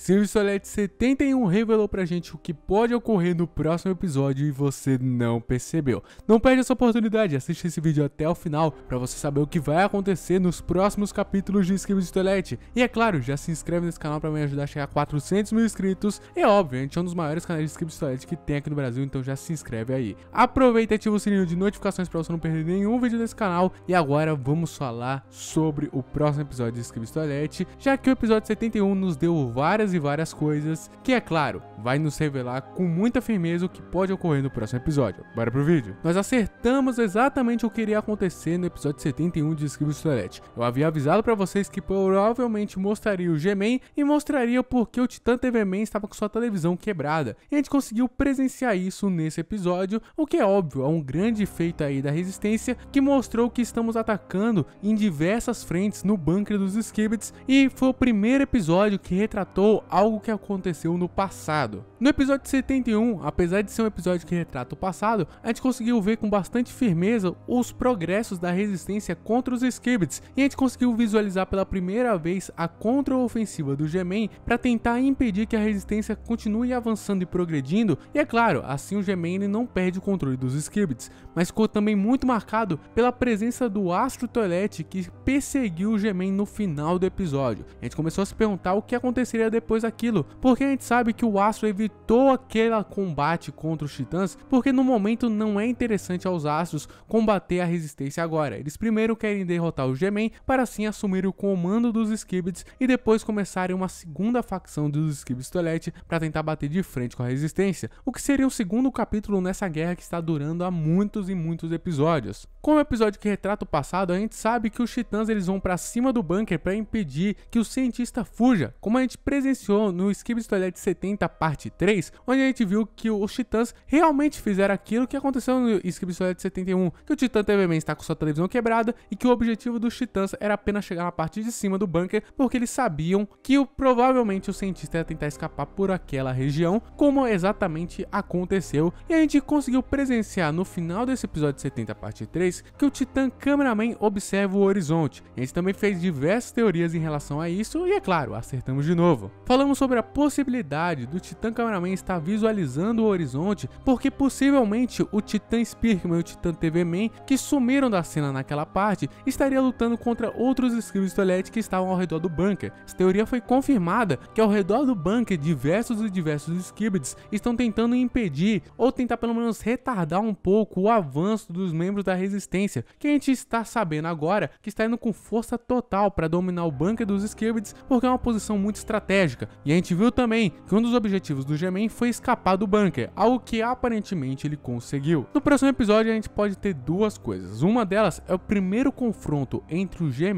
Silvio Solete 71 revelou pra gente o que pode ocorrer no próximo episódio e você não percebeu. Não perde essa oportunidade, assiste esse vídeo até o final para você saber o que vai acontecer nos próximos capítulos de Silvio Solete. E é claro, já se inscreve nesse canal para me ajudar a chegar a 400 mil inscritos. É óbvio, a gente é um dos maiores canais de Silvio Solete que tem aqui no Brasil, então já se inscreve aí. Aproveita e ativa o sininho de notificações para você não perder nenhum vídeo desse canal. E agora vamos falar sobre o próximo episódio de Silvio Solete, já que o episódio 71 nos deu várias várias e várias coisas, que é claro, vai nos revelar com muita firmeza o que pode ocorrer no próximo episódio. Bora pro vídeo. Nós acertamos exatamente o que iria acontecer no episódio 71 de Esquivo Toilette. Eu havia avisado para vocês que provavelmente mostraria o G-Man e mostraria porque o Titã TV Man estava com sua televisão quebrada. E a gente conseguiu presenciar isso nesse episódio, o que é óbvio, é um grande feito aí da resistência que mostrou que estamos atacando em diversas frentes no bunker dos Skibbits e foi o primeiro episódio que retratou algo que aconteceu no passado. No episódio 71, apesar de ser um episódio que retrata o passado, a gente conseguiu ver com bastante firmeza os progressos da resistência contra os Skibbits e a gente conseguiu visualizar pela primeira vez a contra-ofensiva do Gemen para tentar impedir que a resistência continue avançando e progredindo. E é claro, assim o Gemen não perde o controle dos Skibbits, mas ficou também muito marcado pela presença do Astro Toilette que perseguiu o Gemen no final do episódio. A gente começou a se perguntar o que aconteceria depois depois daquilo, porque a gente sabe que o Astro evitou aquele combate contra os Titãs, porque no momento não é interessante aos Astros combater a resistência agora. Eles primeiro querem derrotar o G-Man para assim assumir o comando dos Skibids e depois começarem uma segunda facção dos Skibids Toilette para tentar bater de frente com a resistência, o que seria o segundo capítulo nessa guerra que está durando há muitos e muitos episódios. Como episódio que retrata o passado, a gente sabe que os Titãs eles vão para cima do bunker para impedir que o cientista fuja, como a gente presenciou iniciou no Skibidi de 70 parte 3, onde a gente viu que os Titãs realmente fizeram aquilo que aconteceu no Skibidi de 71, que o Titã TV está com sua televisão quebrada e que o objetivo dos Titãs era apenas chegar na parte de cima do bunker, porque eles sabiam que o, provavelmente o cientista ia tentar escapar por aquela região, como exatamente aconteceu, e a gente conseguiu presenciar no final desse episódio 70 parte 3 que o Titã Cameraman observa o horizonte. A gente também fez diversas teorias em relação a isso e é claro, acertamos de novo. Falamos sobre a possibilidade do Titã Cameraman estar visualizando o horizonte, porque possivelmente o Titã Spearman e o Titã TV Man, que sumiram da cena naquela parte, estaria lutando contra outros Scribs Toilette que estavam ao redor do bunker. Essa teoria foi confirmada que ao redor do bunker diversos e diversos Skibids estão tentando impedir ou tentar pelo menos retardar um pouco o avanço dos membros da resistência, que a gente está sabendo agora que está indo com força total para dominar o bunker dos Skibids porque é uma posição muito estratégica. E a gente viu também que um dos objetivos do g foi escapar do bunker, algo que aparentemente ele conseguiu. No próximo episódio a gente pode ter duas coisas. Uma delas é o primeiro confronto entre o g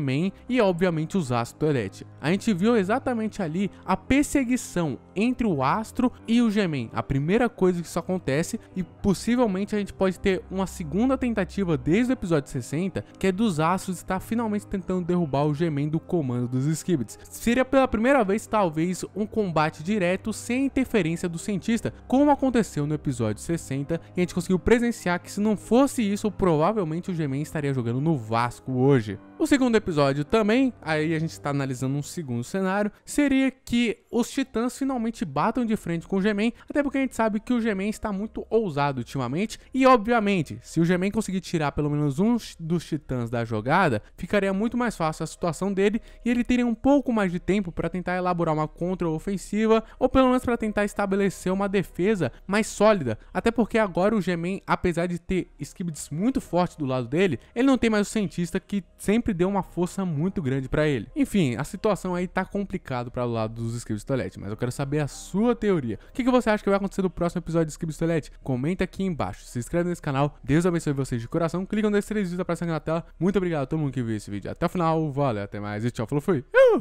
e obviamente os Astro Elete. A gente viu exatamente ali a perseguição entre o Astro e o g A primeira coisa que isso acontece e possivelmente a gente pode ter uma segunda tentativa desde o episódio 60, que é dos Astros estar finalmente tentando derrubar o g do comando dos Skibbits. Seria pela primeira vez talvez fez um combate direto sem interferência do cientista, como aconteceu no episódio 60, e a gente conseguiu presenciar que se não fosse isso, provavelmente o g estaria jogando no Vasco hoje. O segundo episódio também, aí a gente está analisando um segundo cenário, seria que os Titãs finalmente batam de frente com o g até porque a gente sabe que o g está muito ousado ultimamente, e obviamente, se o g conseguir tirar pelo menos um dos Titãs da jogada, ficaria muito mais fácil a situação dele e ele teria um pouco mais de tempo para tentar elaborar uma ofensiva ou pelo menos para tentar estabelecer uma defesa mais sólida, até porque agora o Gemen, apesar de ter Skibits muito forte do lado dele, ele não tem mais o cientista que sempre deu uma força muito grande para ele. Enfim, a situação aí tá complicado para o lado dos Skibits Toilette, mas eu quero saber a sua teoria. O que, que você acha que vai acontecer no próximo episódio de Skibits Toilette? Comenta aqui embaixo, se inscreve nesse canal, Deus abençoe vocês de coração, clica no três vídeos aparecendo na tela. Muito obrigado a todo mundo que viu esse vídeo até o final, valeu, até mais e tchau, falou, fui! Uh!